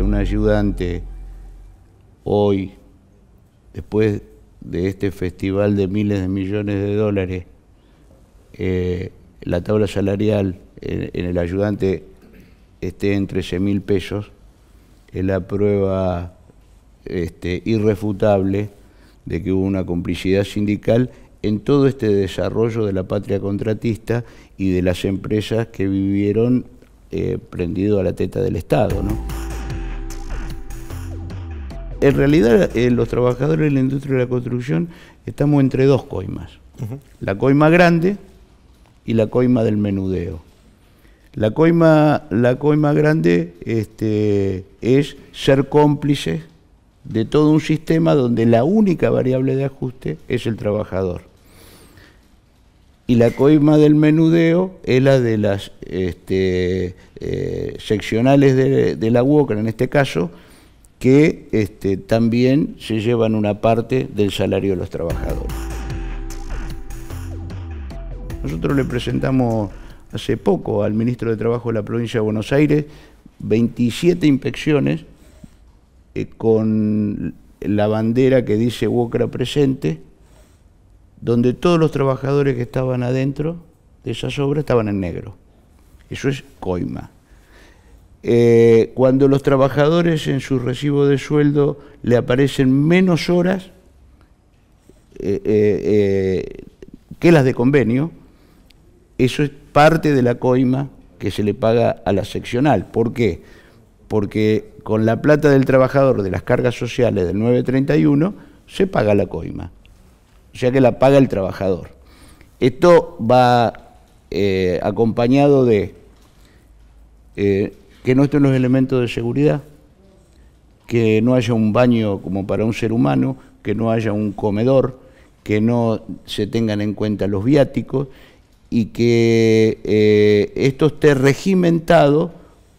un ayudante hoy, después de este festival de miles de millones de dólares, eh, la tabla salarial en, el ayudante esté en 13 mil pesos, es la prueba este, irrefutable de que hubo una complicidad sindical en todo este desarrollo de la patria contratista y de las empresas que vivieron eh, prendido a la teta del Estado. ¿no? en realidad eh, los trabajadores de la industria de la construcción estamos entre dos coimas. La coima grande y la coima del menudeo. La coima, la coima grande este, es ser cómplice de todo un sistema donde la única variable de ajuste es el trabajador. Y la coima del menudeo es la de las este, eh, seccionales de, de la UOCRA, e, en este caso, que este, también se llevan una parte del salario de los trabajadores. Nosotros le presentamos hace poco al ministro de Trabajo de la provincia de Buenos Aires 27 inspecciones eh, con la bandera que dice UOCRA presente, donde todos los trabajadores que estaban adentro de esas obras estaban en negro. Eso es coima. Eh, cuando los trabajadores en su recibo de sueldo le aparecen menos horas eh, eh, que las de convenio, eso es parte de la coima que se le paga a la seccional. ¿Por qué? Porque con la plata del trabajador de las cargas sociales del 931 se paga la coima, o sea que la paga el trabajador. Esto va acompañado de que no estén los elementos de seguridad, que no haya un baño como para un ser humano, que no haya un comedor, que no se tengan en cuenta los viáticos y que eh, esto esté regimentado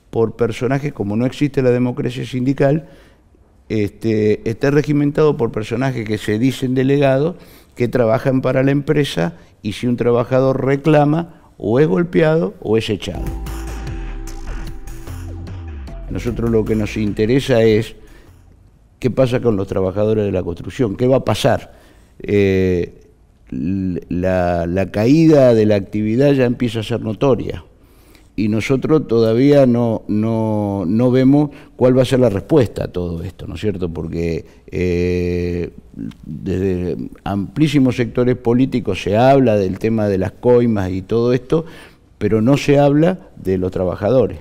por personajes, como no existe la democracia sindical, este, esté regimentado por personajes que se dicen delegados, que trabajan para la empresa y si un trabajador reclama, o es golpeado o es echado. Nosotros lo que nos interesa es qué pasa con los trabajadores de la construcción, qué va a pasar. Eh, la, caída de la actividad ya empieza a ser notoria y nosotros todavía no, vemos cuál va a ser la respuesta a todo esto, ¿no es cierto? Porque eh, desde amplísimos sectores políticos se habla del tema de las coimas y todo esto, pero no se habla de los trabajadores.